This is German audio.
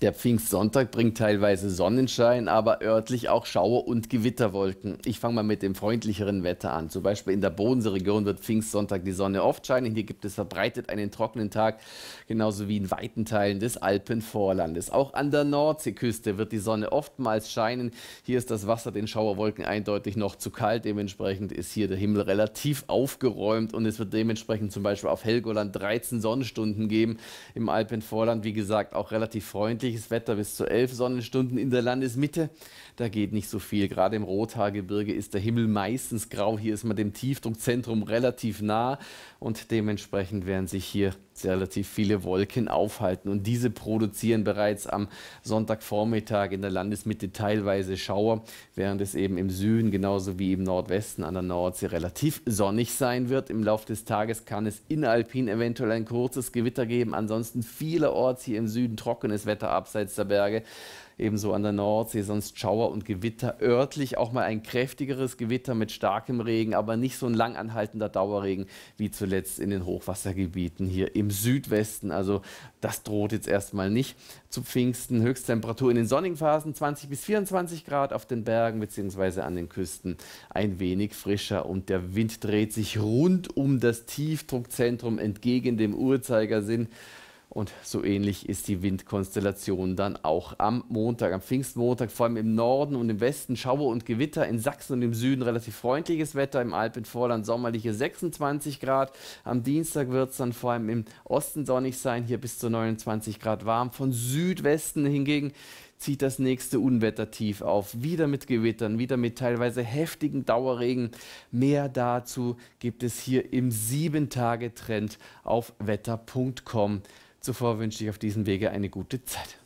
Der Pfingstsonntag bringt teilweise Sonnenschein, aber örtlich auch Schauer und Gewitterwolken. Ich fange mal mit dem freundlicheren Wetter an. Zum Beispiel in der Bodenseeregion wird Pfingstsonntag die Sonne oft scheinen. Hier gibt es verbreitet einen trockenen Tag, genauso wie in weiten Teilen des Alpenvorlandes. Auch an der Nordseeküste wird die Sonne oftmals scheinen. Hier ist das Wasser den Schauerwolken eindeutig noch zu kalt. Dementsprechend ist hier der Himmel relativ aufgeräumt und es wird dementsprechend zum Beispiel auf Helgoland 13 Sonnenstunden geben. Im Alpenvorland, wie gesagt, auch relativ freundlich mäßiges Wetter bis zu elf Sonnenstunden in der Landesmitte. Da geht nicht so viel. Gerade im Rothaargebirge ist der Himmel meistens grau. Hier ist man dem Tiefdruckzentrum relativ nah und dementsprechend werden sich hier relativ viele Wolken aufhalten. Und diese produzieren bereits am Sonntagvormittag in der Landesmitte teilweise Schauer, während es eben im Süden genauso wie im Nordwesten an der Nordsee relativ sonnig sein wird. Im Laufe des Tages kann es inneralpin eventuell ein kurzes Gewitter geben. Ansonsten vielerorts hier im Süden trockenes Wetter abseits der Berge ebenso an der Nordsee, sonst Schauer und Gewitter. Örtlich auch mal ein kräftigeres Gewitter mit starkem Regen, aber nicht so ein langanhaltender Dauerregen wie zuletzt in den Hochwassergebieten hier im im Südwesten. Also das droht jetzt erstmal nicht. Zu Pfingsten Höchsttemperatur in den sonnigen Phasen 20 bis 24 Grad auf den Bergen bzw. an den Küsten ein wenig frischer und der Wind dreht sich rund um das Tiefdruckzentrum entgegen dem Uhrzeigersinn. Und so ähnlich ist die Windkonstellation dann auch am Montag, am Pfingstmontag, vor allem im Norden und im Westen Schauer und Gewitter, in Sachsen und im Süden relativ freundliches Wetter, im Alpenvorland sommerliche 26 Grad. Am Dienstag wird es dann vor allem im Osten sonnig sein, hier bis zu 29 Grad warm. Von Südwesten hingegen zieht das nächste Unwetter tief auf. Wieder mit Gewittern, wieder mit teilweise heftigen Dauerregen. Mehr dazu gibt es hier im 7-Tage-Trend auf wetter.com. Zuvor wünsche ich auf diesem Wege eine gute Zeit.